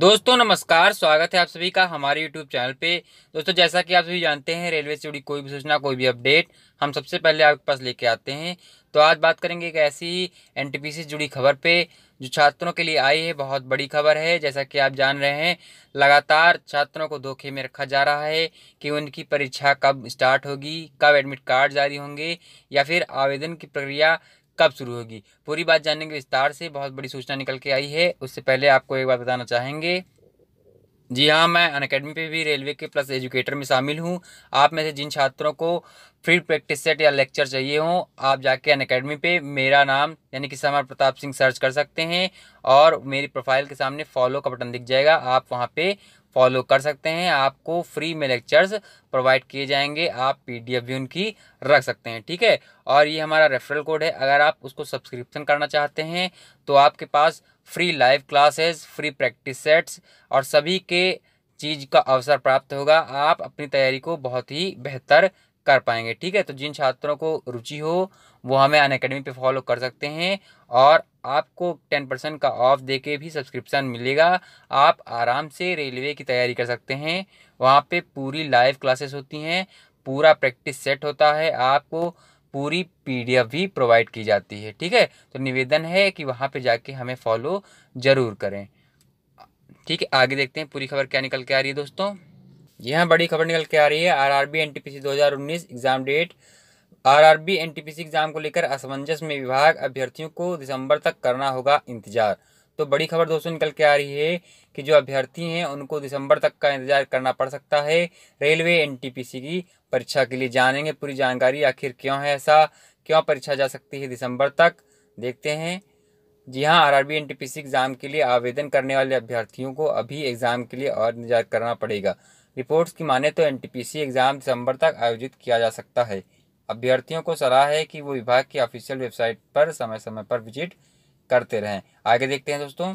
दोस्तों नमस्कार स्वागत है आप सभी का हमारे यूट्यूब चैनल पे दोस्तों जैसा कि आप सभी जानते हैं रेलवे से जुड़ी कोई भी सूचना कोई भी अपडेट हम सबसे पहले आपके पास लेके आते हैं तो आज बात करेंगे एक ऐसी एन से जुड़ी खबर पे जो छात्रों के लिए आई है बहुत बड़ी खबर है जैसा कि आप जान रहे हैं लगातार छात्रों को धोखे में रखा जा रहा है कि उनकी परीक्षा कब स्टार्ट होगी कब एडमिट कार्ड जारी होंगे या फिर आवेदन की प्रक्रिया कब शुरू होगी पूरी बात जानेंगे विस्तार से बहुत बड़ी सूचना निकल के आई है उससे पहले आपको एक बात बताना चाहेंगे जी हाँ मैं अन अकेडमी पर भी रेलवे के प्लस एजुकेटर में शामिल हूँ आप में से जिन छात्रों को फ्री प्रैक्टिस सेट या लेक्चर चाहिए हो आप जाके अन अकेडमी पर मेरा नाम यानी कि समर प्रताप सिंह सर्च कर सकते हैं और मेरी प्रोफाइल के सामने फॉलो का बटन दिख जाएगा आप वहाँ पर फॉलो कर सकते हैं आपको फ्री में लेक्चर्स प्रोवाइड किए जाएंगे आप पीडीएफ भी उनकी रख सकते हैं ठीक है और ये हमारा रेफरल कोड है अगर आप उसको सब्सक्रिप्शन करना चाहते हैं तो आपके पास free live classes free practice sets और सभी के चीज़ का अवसर प्राप्त होगा आप अपनी तैयारी को बहुत ही बेहतर कर पाएंगे ठीक है तो जिन छात्रों को रुचि हो वो हमें अन अकेडमी पर फॉलो कर सकते हैं और आपको टेन परसेंट का ऑफ दे के भी सब्सक्रिप्शन मिलेगा आप आराम से रेलवे की तैयारी कर सकते हैं वहाँ पे पूरी लाइव क्लासेस होती हैं पूरा प्रैक्टिस सेट होता है आपको पूरी पीडीएफ भी प्रोवाइड की जाती है ठीक है तो निवेदन है कि वहाँ पे जाके हमें फॉलो ज़रूर करें ठीक है आगे देखते हैं पूरी खबर क्या निकल के आ रही है दोस्तों जी हाँ बड़ी खबर निकल के आ रही है RRB NTPC 2019 exam date RRB NTPC exam को लेकर असमंजस में विभाग अभ्यर्थियों को दिसंबर तक करना होगा इंतजार तो बड़ी खबर दोस्तों निकल के आ रही है कि जो अभ्यर्थी हैं उनको दिसंबर तक का इंतजार करना पड़ सकता है रेलवे एनटीपीसी की परीक्षा के लिए जानेंगे पूरी जानकारी आखिर क्यों है ऐसा क्यों परीक्षा जा सकती है दिसंबर तक देखते हैं जी हाँ R R B N T P C exam के लिए आवेदन करने वाले अभ्यर्थियों को अभी एग्ज़ाम के लिए और इंतजार करना पड़ेगा रिपोर्ट्स की माने तो एनटीपीसी एग्ज़ाम दिसंबर तक आयोजित किया जा सकता है अभ्यर्थियों को सलाह है कि वो विभाग की ऑफिशियल वेबसाइट पर समय समय पर विजिट करते रहें आगे देखते हैं दोस्तों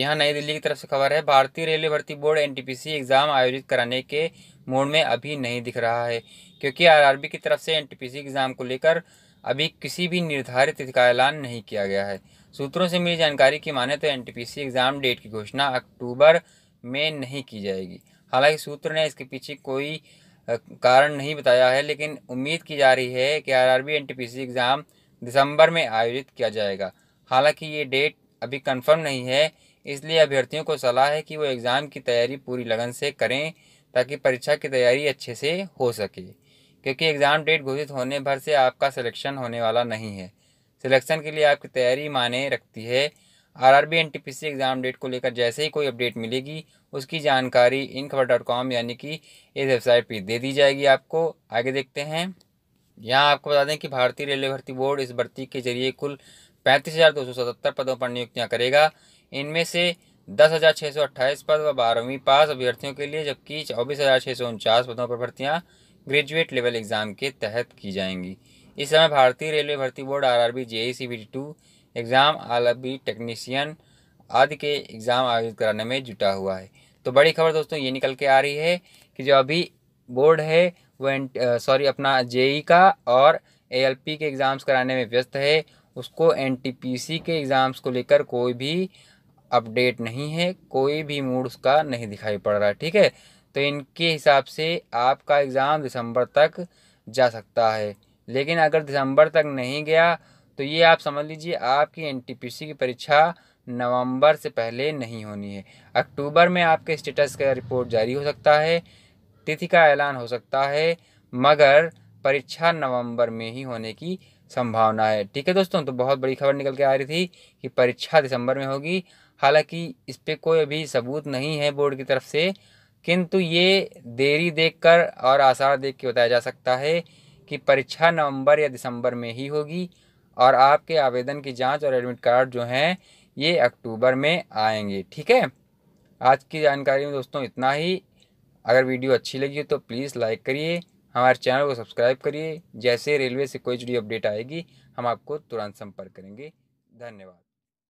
यहाँ नई दिल्ली की तरफ से खबर है भारतीय रेलवे भर्ती बोर्ड एन एग्ज़ाम आयोजित कराने के मोड में अभी नहीं दिख रहा है क्योंकि आर की तरफ से एन एग्ज़ाम को लेकर अभी किसी भी निर्धारित तिथि का ऐलान नहीं किया गया है सूत्रों से मिली जानकारी की माने तो एनटीपीसी एग्ज़ाम डेट की घोषणा अक्टूबर में नहीं की जाएगी हालांकि सूत्र ने इसके पीछे कोई कारण नहीं बताया है लेकिन उम्मीद की जा रही है कि आरआरबी एनटीपीसी एग्ज़ाम दिसंबर में आयोजित किया जाएगा हालांकि ये डेट अभी कंफर्म नहीं है इसलिए अभ्यर्थियों को सलाह है कि वो एग्ज़ाम की तैयारी पूरी लगन से करें ताकि परीक्षा की तैयारी अच्छे से हो सके क्योंकि एग्ज़ाम डेट घोषित होने भर से आपका सिलेक्शन होने वाला नहीं है सिलेक्शन के लिए आपकी तैयारी माने रखती है आरआरबी एनटीपीसी एग्ज़ाम डेट को लेकर जैसे ही कोई अपडेट मिलेगी उसकी जानकारी इन खबर डॉट कॉम यानी कि इस वेबसाइट पर दे दी जाएगी आपको आगे देखते हैं यहाँ आपको बता दें कि भारतीय रेलवे भर्ती बोर्ड इस भर्ती के जरिए कुल पैंतीस हज़ार दो सौ सतहत्तर पदों पर नियुक्तियाँ करेगा इनमें से दस हज़ार छः सौ अट्ठाईस पद व बारहवीं पास अभ्यर्थियों के लिए जबकि चौबीस हज़ार छः सौ उनचास पदों पर भर्तियाँ ग्रेजुएट लेवल एग्ज़ाम के तहत की जाएंगी इस समय भारतीय रेलवे भर्ती board R R B J E C B T two exam आलबी टेक्नीशियन आदि के एग्ज़ाम आयोजित कराने में जुटा हुआ है तो बड़ी खबर दोस्तों ये निकल के आ रही है कि जो अभी बोर्ड है वो सॉरी अपना जेई का और एएलपी के एग्ज़ाम्स कराने में व्यस्त है उसको एनटीपीसी के एग्ज़ाम्स को लेकर कोई भी अपडेट नहीं है कोई भी मूड उसका नहीं दिखाई पड़ रहा है ठीक है तो इनके हिसाब से आपका एग्ज़ाम दिसंबर तक जा सकता है लेकिन अगर दिसंबर तक नहीं गया तो ये आप समझ लीजिए आपकी एन की परीक्षा नवंबर से पहले नहीं होनी है अक्टूबर में आपके स्टेटस का रिपोर्ट जारी हो सकता है तिथि का ऐलान हो सकता है मगर परीक्षा नवंबर में ही होने की संभावना है ठीक है दोस्तों तो बहुत बड़ी खबर निकल के आ रही थी कि परीक्षा दिसंबर में होगी हालांकि इस पर कोई अभी सबूत नहीं है बोर्ड की तरफ से किंतु ये देरी देखकर और आसार देख के बताया जा सकता है कि परीक्षा नवंबर या दिसंबर में ही होगी और आपके आवेदन की जांच और एडमिट कार्ड जो हैं ये अक्टूबर में आएंगे ठीक है आज की जानकारी में दोस्तों इतना ही अगर वीडियो अच्छी लगी तो प्लीज़ लाइक करिए हमारे चैनल को सब्सक्राइब करिए जैसे रेलवे से कोई जुड़ी अपडेट आएगी हम आपको तुरंत संपर्क करेंगे धन्यवाद